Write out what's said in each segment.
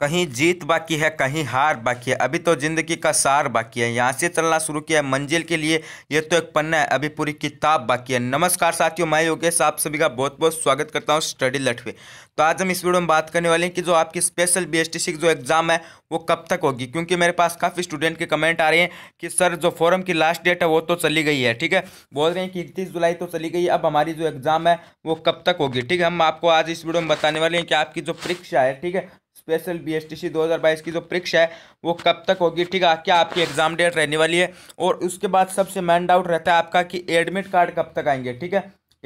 कहीं जीत बाकी है कहीं हार बाकी है अभी तो ज़िंदगी का सार बाकी है यहाँ से चलना शुरू किया है मंजिल के लिए ये तो एक पन्ना है अभी पूरी किताब बाकी है नमस्कार साथियों मैं योगेश आप सभी का बहुत बहुत स्वागत करता हूँ स्टडी लटवे तो आज हम इस वीडियो में बात करने वाले हैं कि जो आपकी स्पेशल बी एस जो एग्ज़ाम है वो कब तक होगी क्योंकि मेरे पास काफ़ी स्टूडेंट के कमेंट आ रहे हैं कि सर जो फॉरम की लास्ट डेट है वो तो चली गई है ठीक है बोल रहे हैं कि इकतीस जुलाई तो चली गई अब हमारी जो एग्ज़ाम है वो कब तक होगी ठीक है हम आपको आज इस वीडियो में बताने वाले हैं कि आपकी जो परीक्षा है ठीक है स्पेशल बीएसटीसी 2022 की जो परीक्षा है वो कब तक होगी ठीक है क्या आपकी एग्ज़ाम डेट रहने वाली है और उसके बाद सबसे मैन डाउट रहता है आपका कि एडमिट कार्ड कब तक आएंगे ठीक है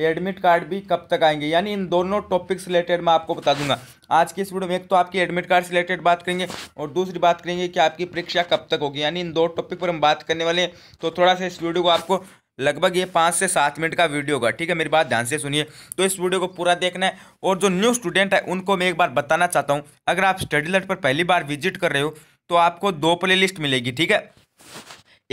एडमिट कार्ड भी कब तक आएंगे यानी इन दोनों टॉपिक्स रिलेटेड मैं आपको बता दूंगा आज की इस वीडियो में एक तो आपकी एडमिट कार्ड से रिलेटेड बात करेंगे और दूसरी बात करेंगे कि आपकी परीक्षा कब तक होगी यानी इन दो टॉपिक पर हम बात करने वाले हैं तो थोड़ा सा इस वीडियो को आपको लगभग ये पाँच से सात मिनट का वीडियो होगा ठीक है मेरी बात ध्यान से सुनिए तो इस वीडियो को पूरा देखना है और जो न्यू स्टूडेंट है उनको मैं एक बार बताना चाहता हूँ अगर आप स्टडी लट पर पहली बार विजिट कर रहे हो तो आपको दो प्ले मिलेगी ठीक है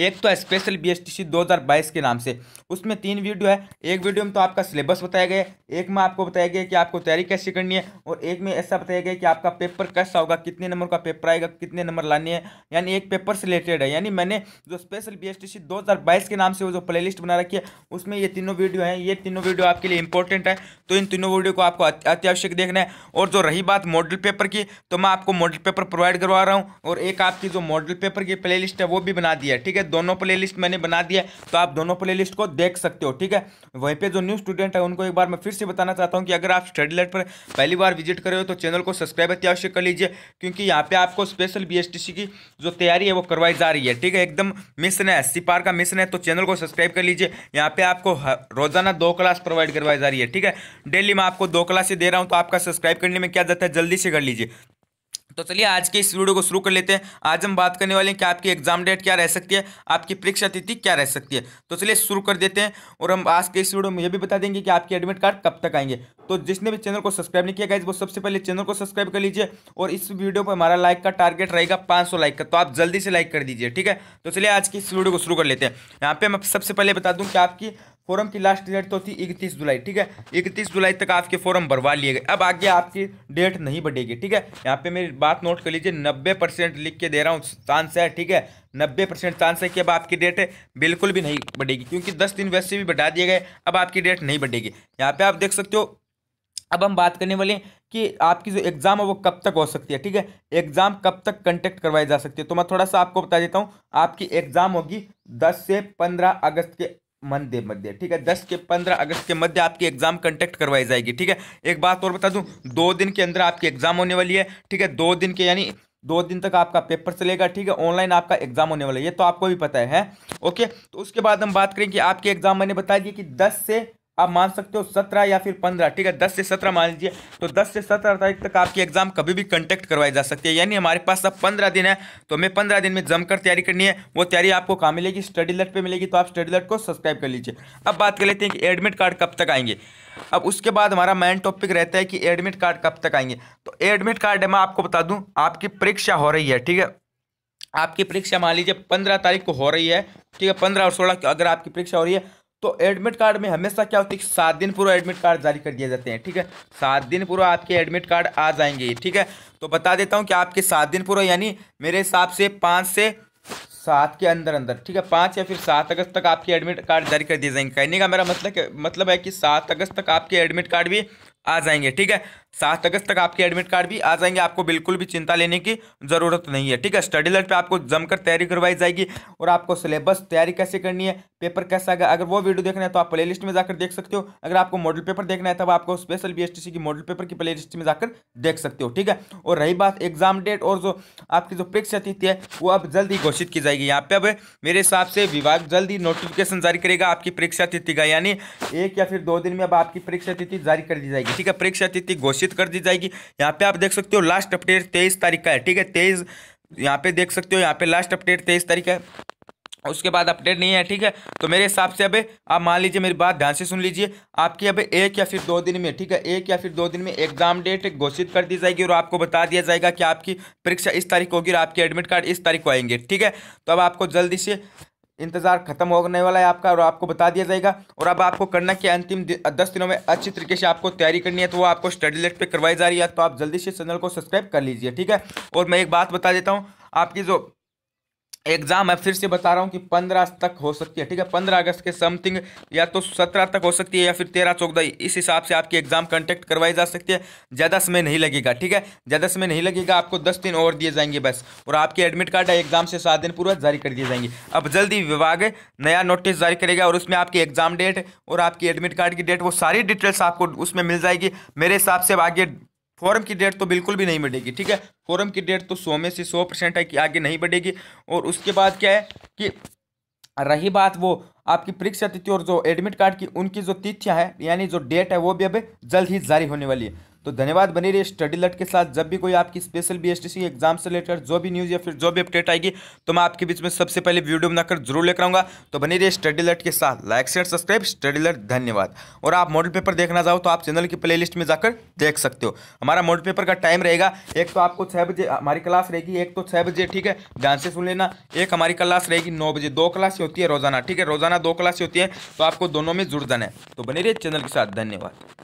एक तो स्पेशल बी एस टी दो हज़ार बाईस के नाम से उसमें तीन वीडियो है एक वीडियो में तो आपका सिलेबस बताया गया एक में आपको बताया गया कि आपको तैयारी कैसे करनी है और एक में ऐसा बताया गया कि आपका पेपर कैसा होगा कितने नंबर का पेपर आएगा कितने नंबर लाने हैं यानी एक पेपर से रिलेटेड है यानी मैंने जो स्पेशल बी एस टी दो हज़ार बाईस के नाम से वो जो प्ले लिस्ट बना रखी है उसमें ये तीनों वीडियो हैं ये तीनों वीडियो आपके लिए इंपॉर्टेंट है तो इन तीनों वीडियो को आपको अत्यावश्यक देखना है और जो रही बात मॉडल पेपर की तो मैं आपको मॉडल पेपर प्रोवाइड करवा रहा हूँ और एक आपकी जो मॉडल पेपर की प्ले है वो भी बना दिया है ठीक है दोनों प्लेलिस्ट मैंने बना दिया तो आप दोनों प्लेलिस्ट को देख सकते हो ठीक है वहीं पे जो न्यू स्टूडेंट है उनको एक बार मैं फिर से बताना चाहता हूँ कि अगर आप स्टडी लाइट पर पहली बार विजिट करे हो तो चैनल को सब्सक्राइब अत्यावश्यक कर लीजिए क्योंकि यहाँ पर आपको स्पेशल बी की जो तैयारी है वो करवाई जा रही है ठीक है एकदम मिशन है सिपार का मिशन है तो चैनल को सब्सक्राइब कर लीजिए यहाँ पे आपको रोजाना दो क्लास प्रोवाइड करवाई जा रही है ठीक है डेली मैं आपको दो क्लासें दे रहा हूँ तो आपका सब्सक्राइब करने में क्या जाता है जल्दी से कर लीजिए तो चलिए आज के इस वीडियो को शुरू कर लेते हैं आज हम बात करने वाले हैं कि आपकी एग्जाम डेट क्या रह सकती है आपकी परीक्षा तिथि क्या रह सकती है तो चलिए शुरू कर देते हैं और हम आज के इस वीडियो में यह भी बता देंगे कि आपके एडमिट कार्ड कब तक आएंगे तो जिसने भी चैनल को सब्सक्राइब नहीं किया गया वो सबसे पहले चैनल को सब्सक्राइब कर लीजिए और इस वीडियो पर हमारा लाइक का टारगेट रहेगा पाँच लाइक का तो आप जल्दी से लाइक कर दीजिए ठीक है तो चलिए आज की इस वीडियो को शुरू कर लेते हैं यहाँ पे मैं सबसे पहले बता दूँ कि आपकी फॉर्म की लास्ट डेट तो थी इकतीस जुलाई ठीक है इकतीस जुलाई तक आपके फॉर्म भरवा लिए गए अब आगे आपकी डेट नहीं बढ़ेगी ठीक है यहाँ पे मेरी बात नोट कर लीजिए नब्बे परसेंट लिख के दे रहा हूँ चांस है ठीक है नब्बे परसेंट चांस है कि अब आपकी डेट बिल्कुल भी नहीं बढ़ेगी क्योंकि दस दिन वैसे भी बढ़ा दिए गए अब आपकी डेट नहीं बढ़ेगी यहाँ पे आप देख सकते हो अब हम बात करने वाले हैं कि आपकी जो एग्ज़ाम है वो कब तक हो सकती है ठीक है एग्ज़ाम कब तक कंटेक्ट करवाई जा सकती है तो मैं थोड़ा सा आपको बता देता हूँ आपकी एग्ज़ाम होगी दस से पंद्रह अगस्त के मंदे मध्य ठीक है दस के पंद्रह अगस्त के मध्य आपकी एग्जाम कंडक्ट करवाई जाएगी ठीक है एक बात और बता दूं दो दिन के अंदर आपकी एग्जाम होने वाली है ठीक है दो दिन के यानी दो दिन तक आपका पेपर चलेगा ठीक है ऑनलाइन आपका एग्जाम होने वाला है ये तो आपको भी पता है, है? ओके तो उसके बाद हम बात करें कि आपके एग्जाम मैंने बता दी कि दस से आप मान सकते हो सत्रह या फिर पंद्रह ठीक है दस से सत्रह मान लीजिए तो दस से सत्रह तारीख तक आपकी एग्जाम कभी भी कंटेक्ट करवाई जा सकती है यानी हमारे पास अब पंद्रह दिन है तो हमें पंद्रह दिन में जमकर तैयारी करनी है वो तैयारी आपको कहाँ मिलेगी स्टडी लेट पर मिलेगी तो आप स्टडी लेट को सब्सक्राइब कर लीजिए अब बात कर लेते हैं कि एडमिट कार्ड कब तक आएंगे अब उसके बाद हमारा मेन टॉपिक रहता है कि एडमिट कार्ड कब तक आएंगे तो एडमिट कार्ड मैं आपको बता दूं आपकी परीक्षा हो रही है ठीक है आपकी परीक्षा मान लीजिए पंद्रह तारीख को हो रही है ठीक है पंद्रह और सोलह अगर आपकी परीक्षा हो रही है तो एडमिट कार्ड में हमेशा क्या होती है सात दिन पूरा एडमिट कार्ड जारी कर दिए जाते हैं ठीक है सात दिन पूरा आपके एडमिट कार्ड आ जाएंगे ठीक है तो बता देता हूँ कि आपके सात दिन पूर्व यानी मेरे हिसाब से पाँच से सात के अंदर अंदर ठीक है पाँच या फिर सात अगस्त तक आपके एडमिट कार्ड जारी कर दिए जाएंगे कहने का मेरा मतलब मतलब है कि सात अगस्त तक आपके एडमिट कार्ड भी आ जाएंगे ठीक है सात अगस्त तक आपके एडमिट कार्ड भी आ जाएंगे आपको बिल्कुल भी चिंता लेने की ज़रूरत नहीं है ठीक है स्टडी लट पे आपको जमकर तैयारी करवाई जाएगी और आपको सिलेबस तैयारी कैसे करनी है पेपर कैसा आएगा अगर वो वीडियो देखना है तो आप प्ले लिस्ट में जाकर देख सकते हो अगर आपको मॉडल पेपर देखना है तब आपको स्पेशल बी की मॉडल पेपर की प्ले लिस्ट में जाकर देख सकते हो ठीक है और रही बात एग्जाम डेट और जो आपकी जो परीक्षा तिथि है वो अब जल्द ही घोषित की जाएगी यहाँ पे अब मेरे हिसाब से विभाग जल्द ही नोटिफिकेशन जारी करेगा आपकी परीक्षा तिथि का यानी एक या फिर दो दिन में अब आपकी परीक्षा तिथि जारी कर दी जाएगी ठीक है परीक्षा तिथि घोषित घोषित कर दी जाएगी यहाँ पे आप देख सकते हो लास्ट अपडेट तेईस तारीख का है ठीक है तेईस यहाँ पे देख सकते हो यहाँ पे लास्ट अपडेट तेईस तारीख है उसके बाद अपडेट नहीं है ठीक है तो मेरे हिसाब से अबे आप मान लीजिए मेरी बात ध्यान से सुन लीजिए आपकी अबे एक या फिर दो दिन में ठीक है एक या फिर दो दिन में एग्जाम डेट घोषित कर दी जाएगी और आपको बता दिया जाएगा कि आपकी परीक्षा इस तारीख होगी और आपके एडमिट कार्ड इस तारीख को आएंगे ठीक है तो अब आपको जल्दी से इंतजार खत्म होने वाला है आपका और आपको बता दिया जाएगा और अब आपको करना कि अंतिम दस दिनों में अच्छी तरीके से आपको तैयारी करनी है तो वो आपको स्टडी लेट पे करवाई जा रही है तो आप जल्दी से चैनल को सब्सक्राइब कर लीजिए ठीक है और मैं एक बात बता देता हूँ आपकी जो एग्जाम मैं फिर से बता रहा हूँ कि पंद्रह तक हो सकती है ठीक है पंद्रह अगस्त के समथिंग या तो सत्रह तक हो सकती है या फिर तेरह चौदह इस हिसाब से आपकी एग्जाम कंटेक्ट करवाई जा सकती है ज़्यादा समय नहीं लगेगा ठीक है ज़्यादा समय नहीं लगेगा आपको दस दिन और दिए जाएंगे बस और आपके एडमिट कार्ड एग्जाम से सात दिन पूर्व जारी कर दिए जाएंगे अब जल्दी विभाग नया नोटिस जारी करेगा और उसमें आपकी एग्जाम डेट और आपकी एडमिट कार्ड की डेट वो सारी डिटेल्स आपको उसमें मिल जाएगी मेरे हिसाब से आगे फॉरम की डेट तो बिल्कुल भी नहीं बढ़ेगी ठीक है फॉरम की डेट तो सौ में से सौ परसेंट है कि आगे नहीं बढ़ेगी और उसके बाद क्या है कि रही बात वो आपकी परीक्षा तिथि और जो एडमिट कार्ड की उनकी जो तिथियाँ है यानी जो डेट है वो भी अब जल्द ही जारी होने वाली है तो धन्यवाद बनी रही स्टडी लट के साथ जब भी कोई आपकी स्पेशल बी एग्जाम से रिलेटेड जो भी न्यूज़ या फिर जो भी अपडेट आएगी तो मैं आपके बीच में सबसे पहले वीडियो बनाकर जरूर लेकर आऊँगा तो बनी रही स्टडी लट के साथ लाइक शेयर सब्सक्राइब स्टडी लट धन्यवाद और आप मॉडल पेपर देखना चाहो तो आप चैनल की प्ले में जाकर देख सकते हो हमारा मॉडल पेपर का टाइम रहेगा एक तो आपको छः बजे हमारी क्लास रहेगी एक तो छः बजे ठीक है ध्यान से सुन लेना एक हमारी क्लास रहेगी नौ बजे दो क्लासें होती है रोजाना ठीक है रोजाना दो क्लासें होती है तो आपको दोनों में जुड़ जाना है तो बने रही चैनल के साथ धन्यवाद